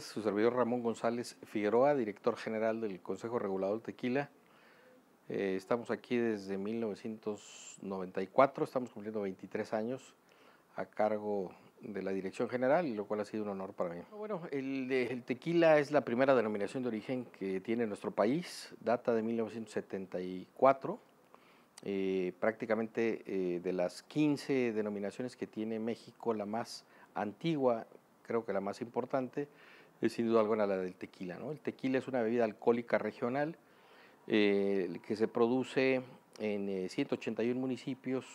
su servidor Ramón González Figueroa, director general del Consejo Regulador Tequila. Eh, estamos aquí desde 1994, estamos cumpliendo 23 años a cargo de la dirección general, lo cual ha sido un honor para mí. Bueno, el, tequila es la primera denominación de origen que tiene nuestro país, data de 1974. Eh, prácticamente eh, de las 15 denominaciones que tiene México, la más antigua, creo que la más importante, es sin duda alguna la del tequila. ¿no? El tequila es una bebida alcohólica regional eh, que se produce en 181 eh, municipios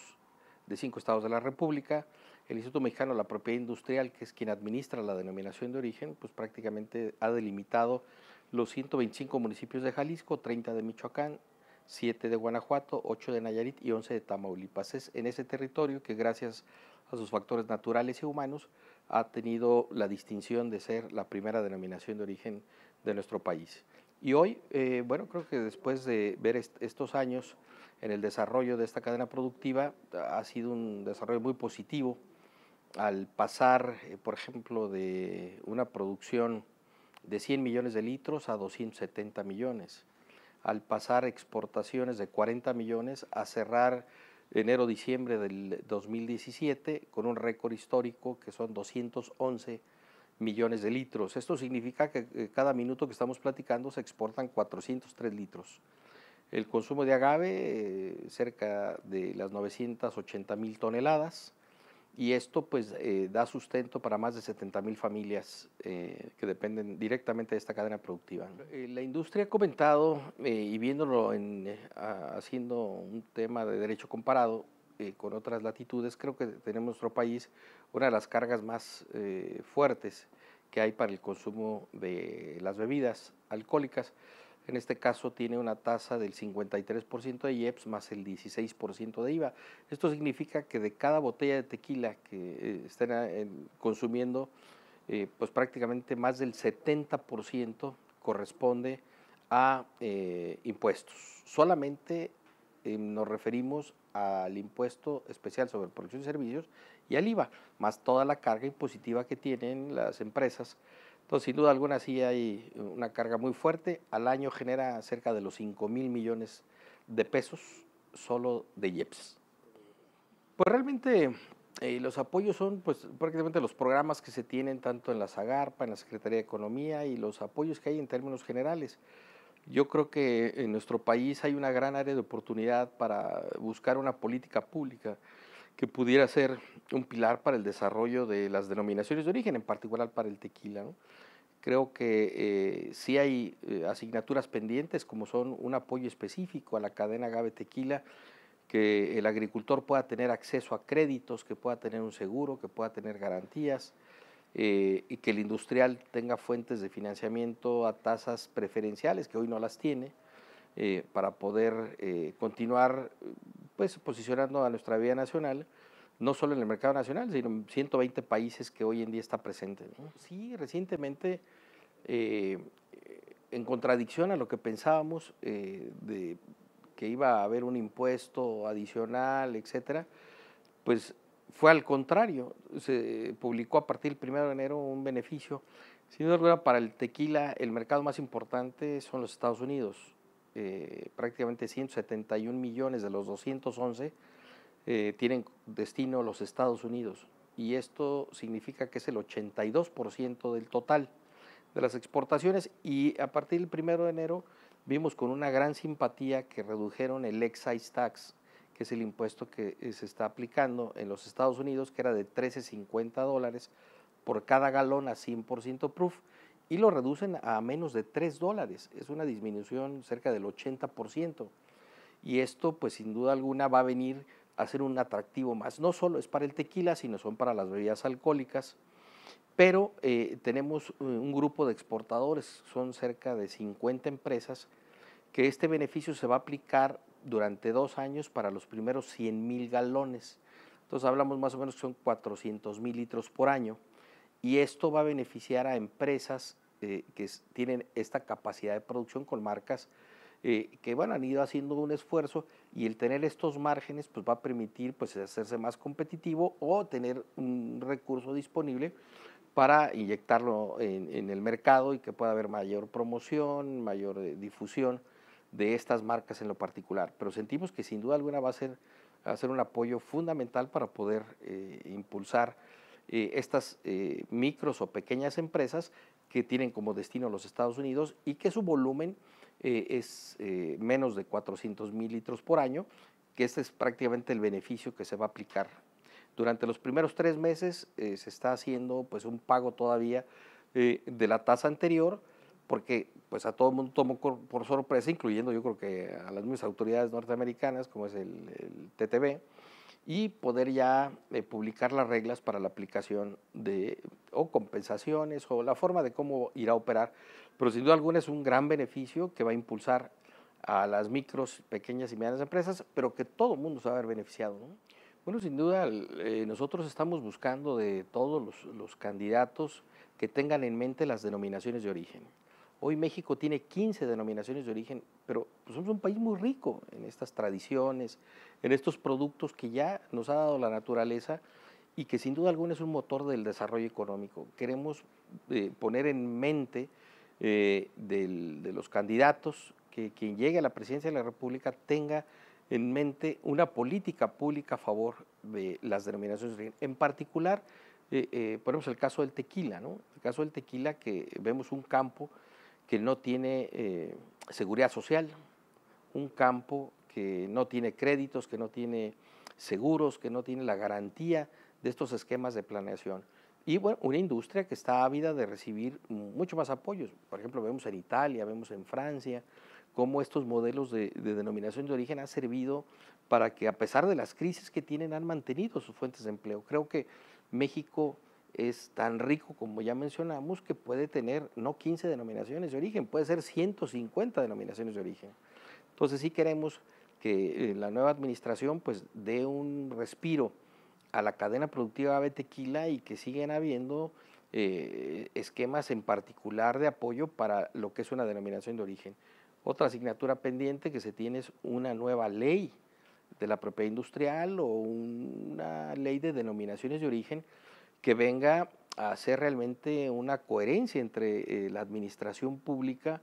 de cinco estados de la República. El Instituto Mexicano de la Propiedad Industrial, que es quien administra la denominación de origen, pues prácticamente ha delimitado los 125 municipios de Jalisco, 30 de Michoacán, 7 de Guanajuato, 8 de Nayarit y 11 de Tamaulipas. Es en ese territorio que gracias a sus factores naturales y humanos, ha tenido la distinción de ser la primera denominación de origen de nuestro país. Y hoy, eh, bueno, creo que después de ver estos años en el desarrollo de esta cadena productiva, ha sido un desarrollo muy positivo al pasar, eh, por ejemplo, de una producción de 100 millones de litros a 270 millones, al pasar exportaciones de 40 millones a cerrar enero-diciembre del 2017 con un récord histórico que son 211 millones de litros. Esto significa que eh, cada minuto que estamos platicando se exportan 403 litros. El consumo de agave, eh, cerca de las 980 mil toneladas. Y esto pues eh, da sustento para más de 70 mil familias eh, que dependen directamente de esta cadena productiva. Eh, la industria ha comentado, y viéndolo en, haciendo un tema de derecho comparado con otras latitudes, creo que tenemos en nuestro país una de las cargas más fuertes que hay para el consumo de las bebidas alcohólicas. En este caso tiene una tasa del 53% de IEPS más el 16% de IVA. Esto significa que de cada botella de tequila que eh, estén ah, consumiendo, eh, pues prácticamente más del 70% corresponde a eh, impuestos. Solamente nos referimos al impuesto especial sobre producción y servicios y al IVA, más toda la carga impositiva que tienen las empresas entonces, pues, sin duda alguna, sí hay una carga muy fuerte. Al año genera cerca de los 5 mil millones de pesos solo de IEPS. Pues realmente eh, los apoyos son pues, prácticamente los programas que se tienen tanto en la SAGARPA, en la Secretaría de Economía y los apoyos que hay en términos generales. Yo creo que en nuestro país hay una gran área de oportunidad para buscar una política pública que pudiera ser un pilar para el desarrollo de las denominaciones de origen, en particular para el tequila. Creo que eh, sí hay eh, asignaturas pendientes, como son un apoyo específico a la cadena Gabe tequila, que el agricultor pueda tener acceso a créditos, que pueda tener un seguro, que pueda tener garantías, eh, y que el industrial tenga fuentes de financiamiento a tasas preferenciales, que hoy no las tiene, eh, para poder continuar pues, posicionando a nuestra vida nacional, no solo en el mercado nacional, sino en 120 países que hoy en día está presente. Sí, recientemente, eh, en contradicción a lo que pensábamos eh, de que iba a haber un impuesto adicional, etcétera, pues fue al contrario. Se publicó a partir del 1 de enero un beneficio. Sin duda para el tequila el mercado más importante son los Estados Unidos. Eh, prácticamente 171 millones de los 211 eh, tienen destino a los Estados Unidos y esto significa que es el 82% del total de las exportaciones y a partir del 1 de enero vimos con una gran simpatía que redujeron el excise tax, que es el impuesto que eh, se está aplicando en los Estados Unidos, que era de 13.50 dólares por cada galón a 100% proof y lo reducen a menos de 3 dólares. Es una disminución cerca del 80%. Y esto, pues sin duda alguna, va a venir a ser un atractivo más. No solo es para el tequila, sino son para las bebidas alcohólicas. Pero eh, tenemos eh, un grupo de exportadores, son cerca de 50 empresas, que este beneficio se va a aplicar durante dos años para los primeros 100 mil galones. Entonces hablamos más o menos que son 400 mil litros por año y esto va a beneficiar a empresas eh, que tienen esta capacidad de producción con marcas eh, que bueno, han ido haciendo un esfuerzo y el tener estos márgenes pues va a permitir pues hacerse más competitivo o tener un recurso disponible para inyectarlo en, el mercado y que pueda haber mayor promoción, mayor eh, difusión de estas marcas en lo particular. Pero sentimos que sin duda alguna va a ser, un apoyo fundamental para poder impulsar estas micros o pequeñas empresas que tienen como destino los Estados Unidos y que su volumen eh, es eh, menos de 400 mil litros por año, que este es prácticamente el beneficio que se va a aplicar. Durante los primeros tres meses eh, se está haciendo pues un pago todavía de la tasa anterior, porque pues a todo el mundo tomó por sorpresa, incluyendo yo creo que a las mismas autoridades norteamericanas, como es el, el TTB, y poder ya eh, publicar las reglas para la aplicación de o compensaciones o la forma de cómo irá a operar. Pero sin duda alguna es un gran beneficio que va a impulsar a las micros, pequeñas y medianas empresas, pero que todo el mundo se va a ver beneficiado. Bueno, sin duda eh, nosotros estamos buscando de todos los, los candidatos que tengan en mente las denominaciones de origen. Hoy México tiene 15 denominaciones de origen, pero pues, somos un país muy rico en estas tradiciones, en estos productos que ya nos ha dado la naturaleza y que sin duda alguna es un motor del desarrollo económico. Queremos eh, poner en mente eh, de los candidatos que quien llegue a la presidencia de la República tenga en mente una política pública a favor de las denominaciones En particular, eh, ponemos el caso del tequila, ¿no? El caso del tequila que vemos un campo que no tiene seguridad social, un campo que no tiene créditos, que no tiene seguros, que no tiene la garantía de estos esquemas de planeación. Y bueno, una industria que está ávida de recibir mucho más apoyos. Por ejemplo, vemos en Italia, vemos en Francia, cómo estos modelos de, de denominación de origen han servido para que a pesar de las crisis que tienen, han mantenido sus fuentes de empleo. Creo que México es tan rico como ya mencionamos que puede tener no 15 denominaciones de origen, puede ser 150 denominaciones de origen. Entonces sí queremos que eh, la nueva administración pues dé un respiro a la cadena productiva de tequila y que sigan habiendo eh, esquemas en particular de apoyo para lo que es una denominación de origen. Otra asignatura pendiente que se tiene es una nueva ley de la propiedad industrial o una ley de denominaciones de origen que venga a hacer realmente una coherencia entre eh, la administración pública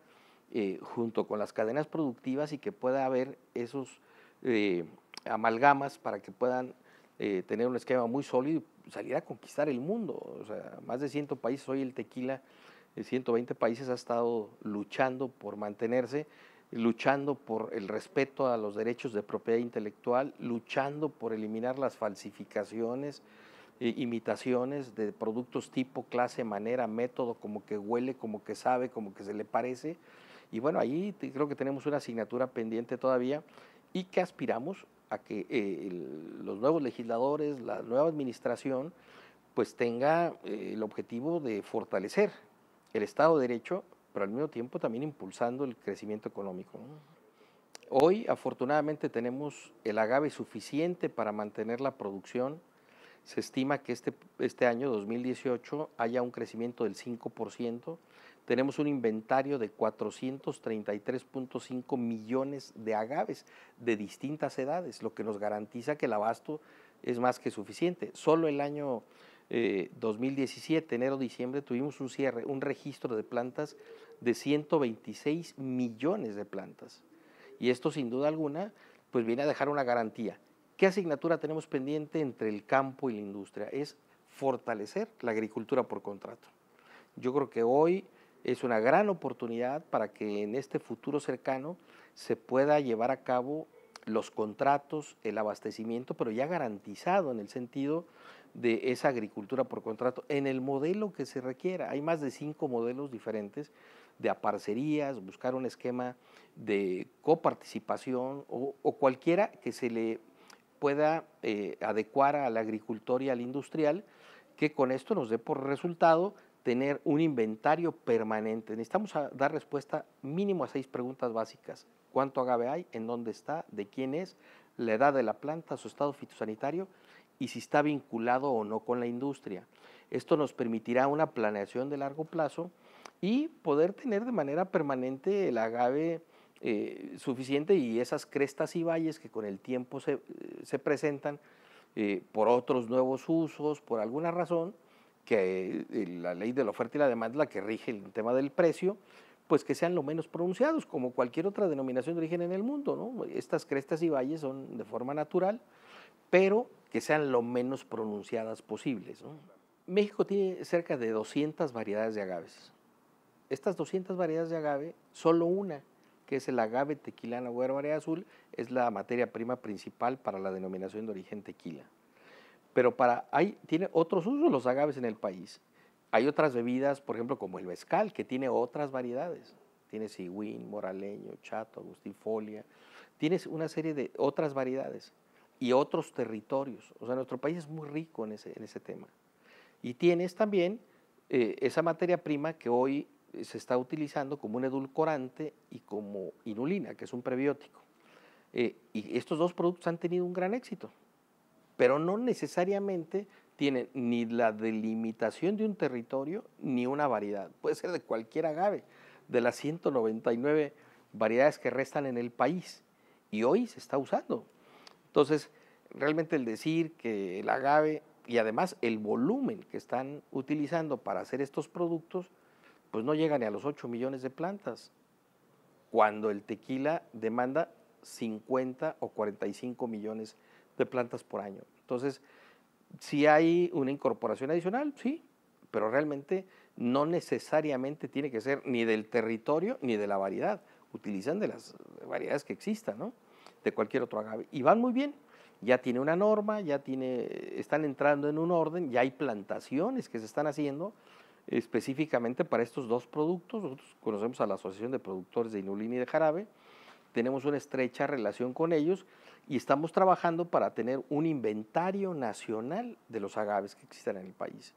eh, junto con las cadenas productivas y que pueda haber esos eh, amalgamas para que puedan eh, tener un esquema muy sólido y salir a conquistar el mundo. O sea, más de 100 países, hoy el tequila, 120 países ha estado luchando por mantenerse, luchando por el respeto a los derechos de propiedad intelectual, luchando por eliminar las falsificaciones, imitaciones de productos tipo, clase, manera, método, como que huele, como que sabe, como que se le parece. Y bueno, ahí creo que tenemos una asignatura pendiente todavía y que aspiramos a que eh, los nuevos legisladores, la nueva administración, pues tenga eh, el objetivo de fortalecer el Estado de Derecho, pero al mismo tiempo también impulsando el crecimiento económico. Hoy, afortunadamente, tenemos el agave suficiente para mantener la producción. Se estima que este, este año, 2018, haya un crecimiento del 5% tenemos un inventario de 433.5 millones de agaves de distintas edades, lo que nos garantiza que el abasto es más que suficiente. Solo el año 2017, eh, enero-diciembre, tuvimos un cierre, un registro de plantas de 126 millones de plantas. Y esto sin duda alguna, pues viene a dejar una garantía. ¿Qué asignatura tenemos pendiente entre el campo y la industria? Es fortalecer la agricultura por contrato. Yo creo que hoy es una gran oportunidad para que en este futuro cercano se pueda llevar a cabo los contratos, el abastecimiento, pero ya garantizado en el sentido de esa agricultura por contrato, en el modelo que se requiera. Hay más de cinco modelos diferentes de aparcerías, buscar un esquema de coparticipación o, cualquiera que se le pueda eh, adecuar al agricultor y al industrial, que con esto nos dé por resultado tener un inventario permanente. Necesitamos dar respuesta mínimo a seis preguntas básicas. ¿Cuánto agave hay? ¿En dónde está? ¿De quién es? ¿La edad de la planta? ¿Su estado fitosanitario? ¿Y si está vinculado o no con la industria? Esto nos permitirá una planeación de largo plazo y poder tener de manera permanente el agave eh, suficiente y esas crestas y valles que con el tiempo se, eh, presentan eh, por otros nuevos usos, por alguna razón, que eh, la ley de la oferta y la demanda, la que rige el tema del precio, pues que sean lo menos pronunciados, como cualquier otra denominación de origen en el mundo. Estas crestas y valles son de forma natural, pero que sean lo menos pronunciadas posibles. México tiene cerca de 200 variedades de agaves. Estas 200 variedades de agave, solo una, que es el agave tequilana o azul, es la materia prima principal para la denominación de origen tequila pero para, hay, tiene otros usos los agaves en el país. Hay otras bebidas, por ejemplo, como el mezcal, que tiene otras variedades. Tiene cigüín, moraleño, chato, agustifolia. Tienes una serie de otras variedades y otros territorios. O sea, nuestro país es muy rico en ese, en ese tema. Y tienes también eh, esa materia prima que hoy se está utilizando como un edulcorante y como inulina, que es un prebiótico. Eh, y estos dos productos han tenido un gran éxito pero no necesariamente tiene ni la delimitación de un territorio ni una variedad. Puede ser de cualquier agave, de las 199 variedades que restan en el país. Y hoy se está usando. Entonces, realmente el decir que el agave y además el volumen que están utilizando para hacer estos productos, pues no llega ni a los 8 millones de plantas, cuando el tequila demanda 50 o 45 millones de de plantas por año. Entonces, si hay una incorporación adicional, sí, pero realmente no necesariamente tiene que ser ni del territorio ni de la variedad. Utilizan de las variedades que existan, ¿no? De cualquier otro agave. Y van muy bien. Ya tiene una norma, ya tiene, están entrando en un orden, ya hay plantaciones que se están haciendo específicamente para estos dos productos. Nosotros conocemos a la Asociación de Productores de Inulina y de Jarabe, tenemos una estrecha relación con ellos y estamos trabajando para tener un inventario nacional de los agaves que existen en el país.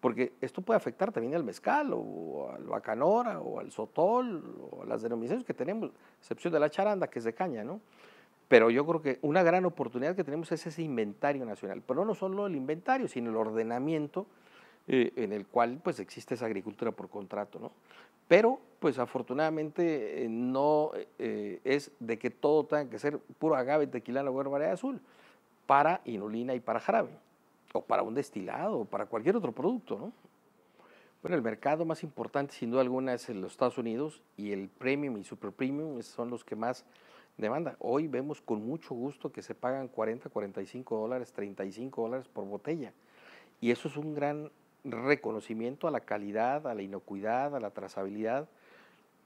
Porque esto puede afectar también al mezcal o al bacanora o al sotol o a las denominaciones que tenemos, excepción de la charanda que es de caña, ¿no? Pero yo creo que una gran oportunidad que tenemos es ese inventario nacional, pero no solo el inventario, sino el ordenamiento eh, en el cual pues existe esa agricultura por contrato, ¿no? Pero pues afortunadamente eh, no eh, es de que todo tenga que ser puro agave, tequila, o barbaridad azul para inulina y para jarabe, o para un destilado, o para cualquier otro producto, ¿no? Bueno, el mercado más importante sin duda alguna es en los Estados Unidos y el premium y super premium son los que más demanda. Hoy vemos con mucho gusto que se pagan 40, 45 dólares, 35 dólares por botella. Y eso es un gran reconocimiento a la calidad, a la inocuidad, a la trazabilidad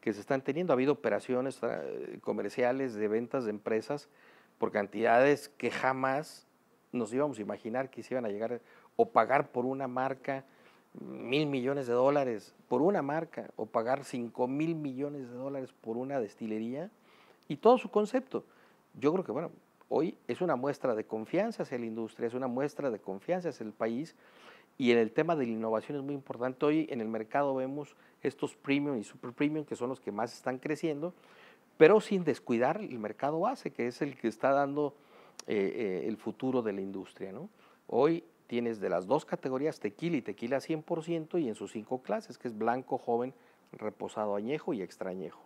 que se están teniendo. Ha habido operaciones eh, comerciales de ventas de empresas por cantidades que jamás nos íbamos a imaginar que se iban a llegar o pagar por una marca mil millones de dólares por una marca o pagar cinco mil millones de dólares por una destilería y todo su concepto. Yo creo que, bueno, hoy es una muestra de confianza hacia la industria, es una muestra de confianza hacia el país y en el tema de la innovación es muy importante. Hoy en el mercado vemos estos premium y super premium, que son los que más están creciendo, pero sin descuidar el mercado base, que es el que está dando eh, eh, el futuro de la industria. Hoy tienes de las dos categorías tequila y tequila 100% y en sus cinco clases, que es blanco, joven, reposado añejo y extrañejo.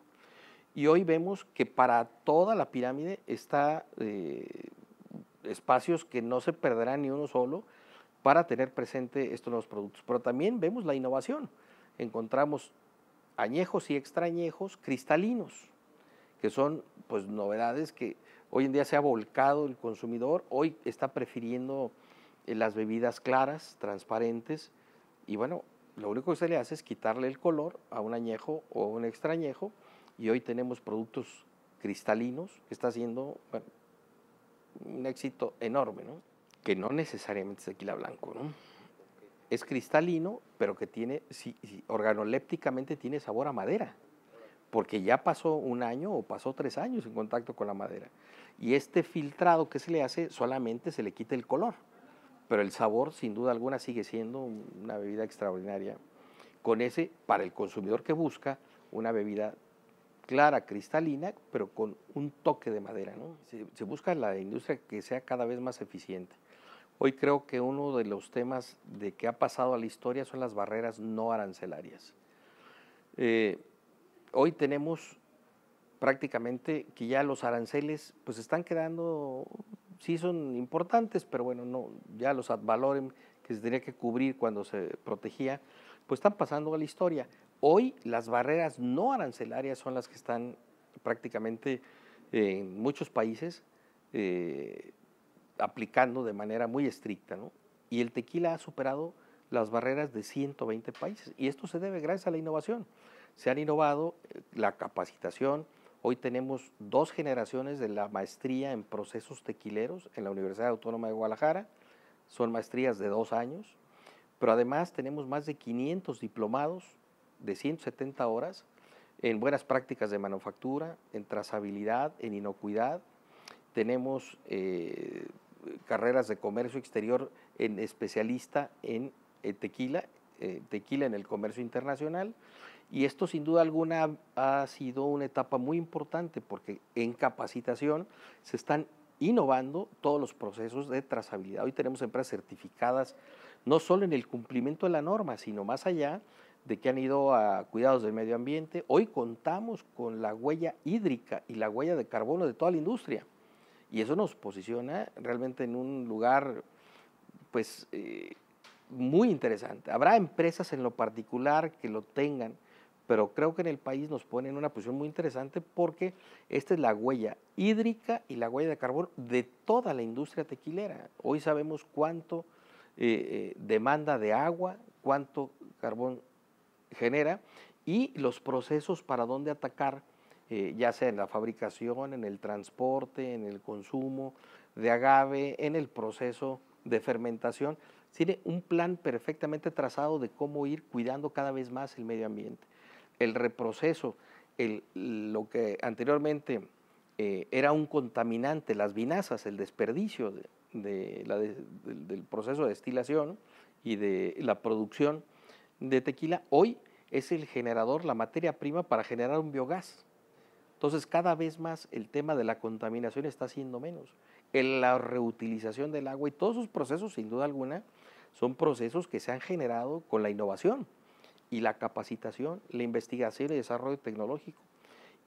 Y hoy vemos que para toda la pirámide está eh, espacios que no se perderán ni uno solo, para tener presente estos nuevos productos. Pero también vemos la innovación. Encontramos añejos y extrañejos cristalinos, que son pues novedades que hoy en día se ha volcado el consumidor, hoy está prefiriendo eh, las bebidas claras, transparentes, y bueno, lo único que se le hace es quitarle el color a un añejo o a un extrañejo, y hoy tenemos productos cristalinos que está haciendo un éxito enorme, ¿no? que no necesariamente es tequila blanco, Es cristalino, pero que tiene, organolépticamente tiene sabor a madera, porque ya pasó un año o pasó tres años en contacto con la madera. Y este filtrado que se le hace solamente se le quita el color, pero el sabor sin duda alguna sigue siendo una bebida extraordinaria. Con ese, para el consumidor que busca, una bebida clara, cristalina, pero con un toque de madera. Se, se, busca la industria que sea cada vez más eficiente. Hoy creo que uno de los temas de que ha pasado a la historia son las barreras no arancelarias. Eh, hoy tenemos prácticamente que ya los aranceles pues están quedando, sí son importantes, pero bueno, no, ya los ad valorem que se tenía que cubrir cuando se protegía, pues están pasando a la historia. Hoy las barreras no arancelarias son las que están prácticamente en muchos países eh, aplicando de manera muy estricta, Y el tequila ha superado las barreras de 120 países. Y esto se debe gracias a la innovación. Se han innovado eh, la capacitación. Hoy tenemos dos generaciones de la maestría en procesos tequileros en la Universidad Autónoma de Guadalajara. Son maestrías de dos años. Pero además tenemos más de 500 diplomados de 170 horas en buenas prácticas de manufactura, en trazabilidad, en inocuidad. Tenemos eh, carreras de comercio exterior en especialista en eh, tequila, eh, tequila en el comercio internacional. Y esto sin duda alguna ha sido una etapa muy importante porque en capacitación se están innovando todos los procesos de trazabilidad. Hoy tenemos empresas certificadas no solo en el cumplimiento de la norma, sino más allá de que han ido a cuidados del medio ambiente. Hoy contamos con la huella hídrica y la huella de carbono de toda la industria. Y eso nos posiciona realmente en un lugar, pues, eh, muy interesante. Habrá empresas en lo particular que lo tengan, pero creo que en el país nos pone en una posición muy interesante porque esta es la huella hídrica y la huella de carbón de toda la industria tequilera. Hoy sabemos cuánto eh, eh, demanda de agua, cuánto carbón genera y los procesos para dónde atacar eh, ya sea en la fabricación, en el transporte, en el consumo de agave, en el proceso de fermentación. Tiene un plan perfectamente trazado de cómo ir cuidando cada vez más el medio ambiente. El reproceso, lo que anteriormente eh, era un contaminante, las vinazas, el desperdicio del proceso de destilación y de la producción de tequila, hoy es el generador, la materia prima para generar un biogás. Entonces, cada vez más el tema de la contaminación está siendo menos. la reutilización del agua y todos sus procesos, sin duda alguna, son procesos que se han generado con la innovación y la capacitación, la investigación y desarrollo tecnológico.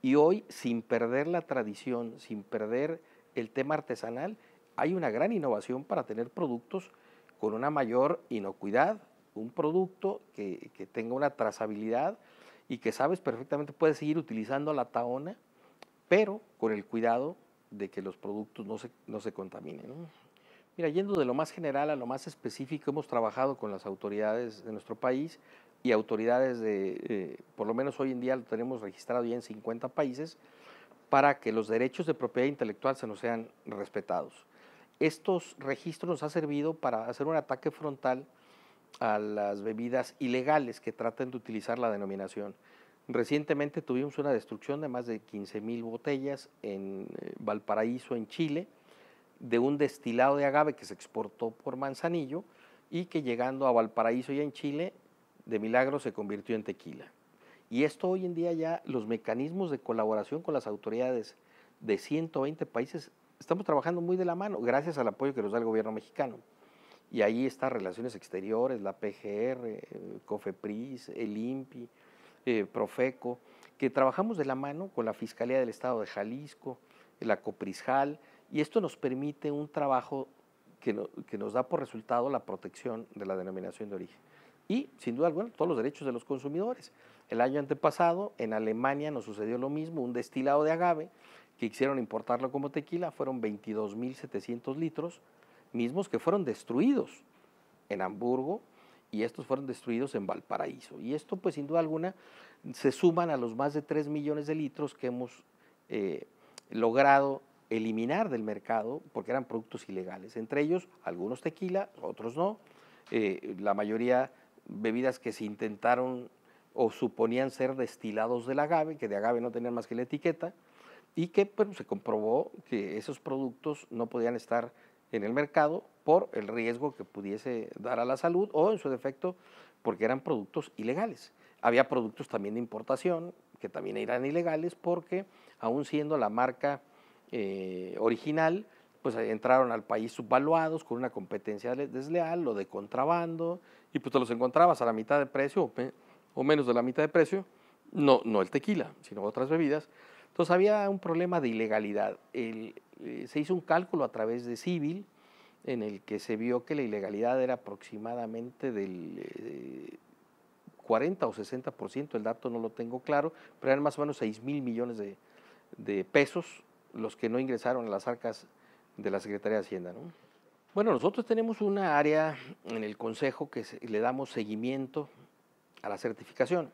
Y hoy, sin perder la tradición, sin perder el tema artesanal, hay una gran innovación para tener productos con una mayor inocuidad, un producto que tenga una trazabilidad, y que sabes perfectamente puedes seguir utilizando la taona, pero con el cuidado de que los productos no se, no se contaminen. Mira, yendo de lo más general a lo más específico, hemos trabajado con las autoridades de nuestro país y autoridades de, eh, por lo menos hoy en día lo tenemos registrado ya en 50 países, para que los derechos de propiedad intelectual se nos sean respetados. Estos registros nos han servido para hacer un ataque frontal a las bebidas ilegales que traten de utilizar la denominación. Recientemente tuvimos una destrucción de más de 15 mil botellas en eh, Valparaíso, en Chile, de un destilado de agave que se exportó por Manzanillo y que llegando a Valparaíso y en Chile, de milagro se convirtió en tequila. Y esto hoy en día ya los mecanismos de colaboración con las autoridades de 120 países, estamos trabajando muy de la mano, gracias al apoyo que nos da el gobierno mexicano. Y ahí están Relaciones Exteriores, la PGR, eh, COFEPRIS, el INPI, eh, Profeco, que trabajamos de la mano con la Fiscalía del Estado de Jalisco, la COPRISJAL, y esto nos permite un trabajo que, nos da por resultado la protección de la denominación de origen. Y, sin duda alguna, todos los derechos de los consumidores. El año antepasado, en Alemania nos sucedió lo mismo, un destilado de agave que hicieron importarlo como tequila, fueron 22.700 litros, mismos que fueron destruidos en Hamburgo y estos fueron destruidos en Valparaíso. Y esto, pues sin duda alguna, se suman a los más de 3 millones de litros que hemos eh, logrado eliminar del mercado porque eran productos ilegales, entre ellos algunos tequila, otros no, eh, la mayoría bebidas que se intentaron o suponían ser destilados del agave, que de agave no tenían más que la etiqueta, y que pues, se comprobó que esos productos no podían estar en el mercado por el riesgo que pudiese dar a la salud o en su defecto porque eran productos ilegales. Había productos también de importación que también eran ilegales porque aún siendo la marca eh, original, pues eh, entraron al país subvaluados con una competencia desleal lo de contrabando y pues te los encontrabas a la mitad de precio o menos de la mitad de precio, no, no el tequila, sino otras bebidas. Entonces había un problema de ilegalidad. El, eh, se hizo un cálculo a través de Civil en el que se vio que la ilegalidad era aproximadamente del 40 eh, o 60%, el dato no lo tengo claro, pero eran más o menos 6 mil millones de, pesos los que no ingresaron a las arcas de la Secretaría de Hacienda. Bueno, nosotros tenemos una área en el Consejo que le damos seguimiento a la certificación,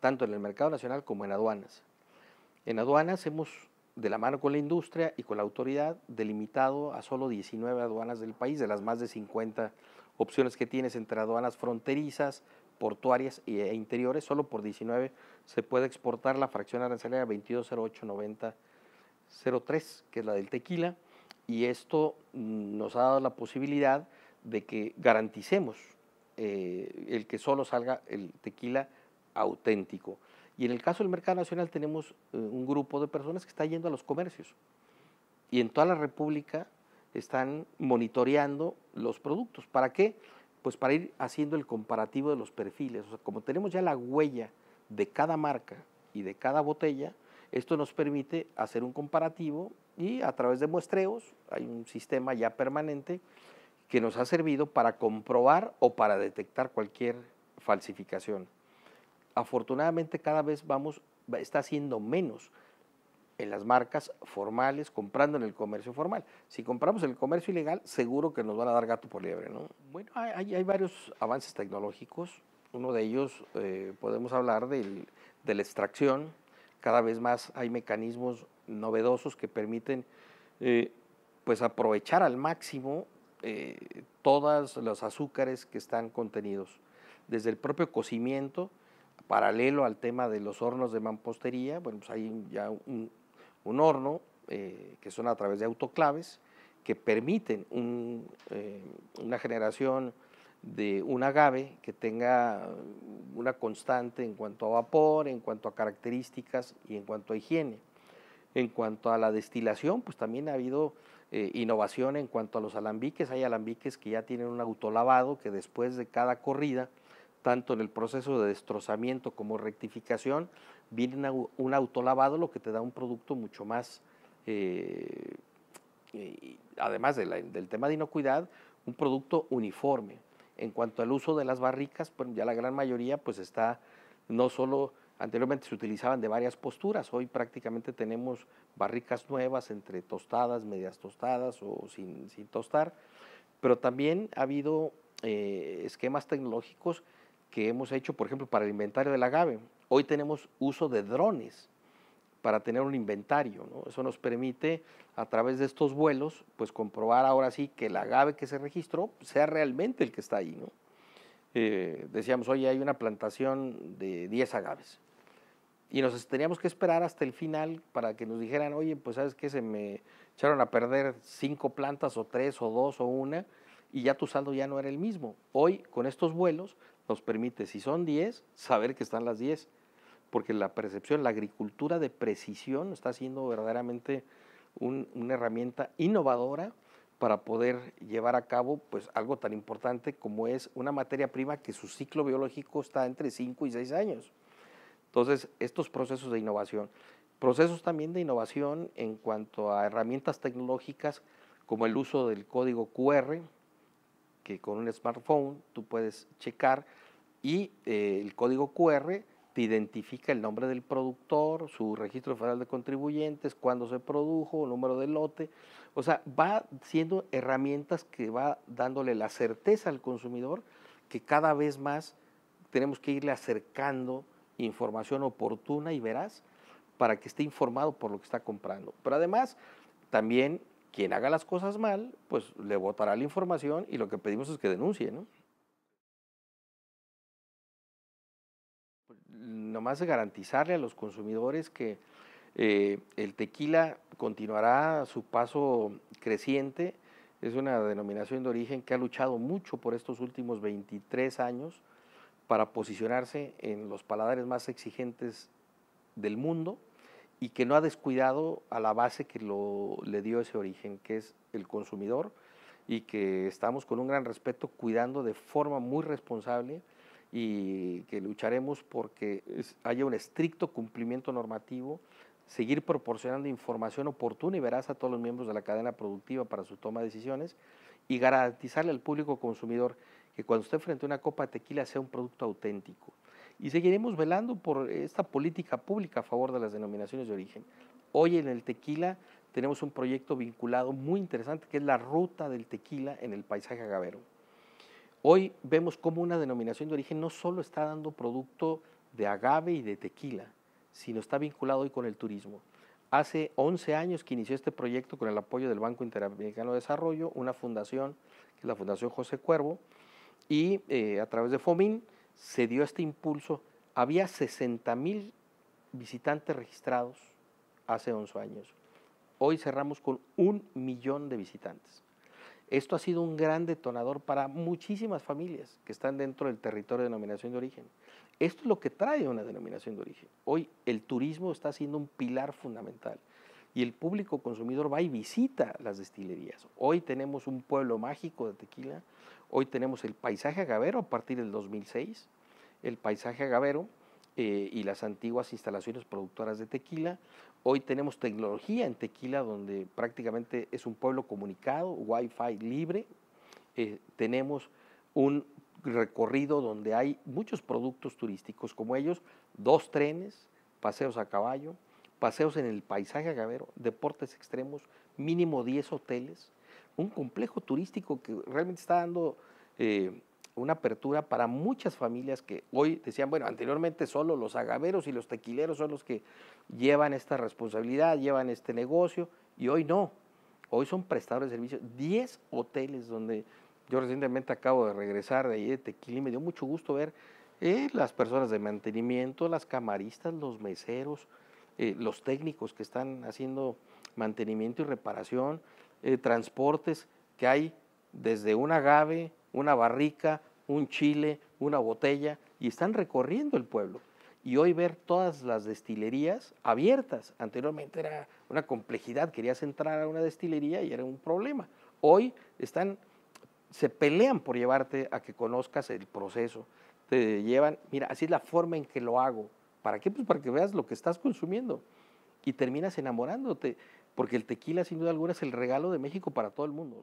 tanto en el mercado nacional como en aduanas. En aduanas hemos de la mano con la industria y con la autoridad, delimitado a solo 19 aduanas del país, de las más de 50 opciones que tienes entre aduanas fronterizas, portuarias e interiores, solo por 19 se puede exportar la fracción arancelaria 9003 que es la del tequila, y esto mm, nos ha dado la posibilidad de que garanticemos eh, el que solo salga el tequila auténtico. Y en el caso del mercado nacional tenemos eh, un grupo de personas que está yendo a los comercios. Y en toda la República están monitoreando los productos. ¿Para qué? Pues para ir haciendo el comparativo de los perfiles. O sea, como tenemos ya la huella de cada marca y de cada botella, esto nos permite hacer un comparativo y a través de muestreos, hay un sistema ya permanente que nos ha servido para comprobar o para detectar cualquier falsificación afortunadamente cada vez vamos, está haciendo menos en las marcas formales, comprando en el comercio formal. Si compramos en el comercio ilegal, seguro que nos van a dar gato por liebre, Bueno, hay, varios avances tecnológicos. Uno de ellos eh, podemos hablar de la extracción. Cada vez más hay mecanismos novedosos que permiten eh, pues aprovechar al máximo eh, todos los azúcares que están contenidos. Desde el propio cocimiento, paralelo al tema de los hornos de mampostería, bueno, pues hay ya un, horno eh, que son a través de autoclaves que permiten eh, una generación de un agave que tenga una constante en cuanto a vapor, en cuanto a características y en cuanto a higiene. En cuanto a la destilación, pues también ha habido eh, innovación en cuanto a los alambiques. Hay alambiques que ya tienen un autolavado que después de cada corrida tanto en el proceso de destrozamiento como rectificación, viene un autolavado, lo que te da un producto mucho más, eh, eh, además del tema de inocuidad, un producto uniforme. En cuanto al uso de las barricas, pues ya la gran mayoría pues está no solo anteriormente se utilizaban de varias posturas, hoy prácticamente tenemos barricas nuevas entre tostadas, medias tostadas o sin, tostar, pero también ha habido eh, esquemas tecnológicos que hemos hecho, por ejemplo, para el inventario del agave. Hoy tenemos uso de drones para tener un inventario. ¿no? Eso nos permite, a través de estos vuelos, pues comprobar ahora sí que el agave que se registró sea realmente el que está ahí. ¿no? Eh, decíamos, oye, hay una plantación de 10 agaves. Y nos teníamos que esperar hasta el final para que nos dijeran, oye, pues sabes que se me echaron a perder cinco plantas o tres o dos o una y ya tu saldo ya no era el mismo. Hoy, con estos vuelos, nos permite, si son 10, saber que están las 10, porque la percepción, la agricultura de precisión está siendo verdaderamente una herramienta innovadora para poder llevar a cabo pues, algo tan importante como es una materia prima que su ciclo biológico está entre 5 y 6 años. Entonces, estos procesos de innovación, procesos también de innovación en cuanto a herramientas tecnológicas como el uso del código QR, que con un smartphone tú puedes checar y eh, el código QR te identifica el nombre del productor, su registro federal de contribuyentes, cuándo se produjo, número de lote. O sea, va siendo herramientas que va dándole la certeza al consumidor que cada vez más tenemos que irle acercando información oportuna y veraz para que esté informado por lo que está comprando. Pero además, también quien haga las cosas mal, pues le votará la información y lo que pedimos es que denuncie, ¿no? nomás garantizarle a los consumidores que eh, el tequila continuará su paso creciente. Es una denominación de origen que ha luchado mucho por estos últimos 23 años para posicionarse en los paladares más exigentes del mundo y que no ha descuidado a la base que le dio ese origen, que es el consumidor, y que estamos con un gran respeto cuidando de forma muy responsable y que lucharemos porque haya un estricto cumplimiento normativo, seguir proporcionando información oportuna y veraz a todos los miembros de la cadena productiva para su toma de decisiones y garantizarle al público consumidor que cuando esté frente a una copa de tequila sea un producto auténtico. Y seguiremos velando por esta política pública a favor de las denominaciones de origen. Hoy en el tequila tenemos un proyecto vinculado muy interesante que es la ruta del tequila en el paisaje agavero. Hoy vemos cómo una denominación de origen no solo está dando producto de agave y de tequila, sino está vinculado hoy con el turismo. Hace 11 años que inició este proyecto con el apoyo del Banco Interamericano de Desarrollo, una fundación, que es la Fundación José Cuervo, y eh, a través de FOMIN se dio este impulso. Había 60 mil visitantes registrados hace 11 años. Hoy cerramos con un millón de visitantes. Esto ha sido un gran detonador para muchísimas familias que están dentro del territorio de denominación de origen. Esto es lo que trae una denominación de origen. Hoy el turismo está siendo un pilar fundamental y el público consumidor va y visita las destilerías. Hoy tenemos un pueblo mágico de tequila, hoy tenemos el paisaje agavero a partir del 2006, el paisaje agavero eh, y las antiguas instalaciones productoras de tequila. Hoy tenemos tecnología en Tequila, donde prácticamente es un pueblo comunicado, Wi-Fi libre. Eh, tenemos un recorrido donde hay muchos productos turísticos como ellos, dos trenes, paseos a caballo, paseos en el paisaje agavero, deportes extremos, mínimo 10 hoteles, un complejo turístico que realmente está dando eh, una apertura para muchas familias que hoy decían, bueno, anteriormente solo los agaveros y los tequileros son los que llevan esta responsabilidad, llevan este negocio, y hoy no. Hoy son prestadores de servicios. 10 hoteles donde yo recientemente acabo de regresar de ahí de Tequila y me dio mucho gusto ver eh, las personas de mantenimiento, las camaristas, los meseros, eh, los técnicos que están haciendo mantenimiento y reparación, eh, transportes que hay desde un agave, una barrica, un chile, una botella, y están recorriendo el pueblo. Y hoy ver todas las destilerías abiertas. Anteriormente era una complejidad, querías entrar a una destilería y era un problema. Hoy están, se pelean por llevarte a que conozcas el proceso. Te llevan, mira, así es la forma en que lo hago. ¿Para qué? Pues para que veas lo que estás consumiendo. Y terminas enamorándote, porque el tequila sin duda alguna es el regalo de México para todo el mundo.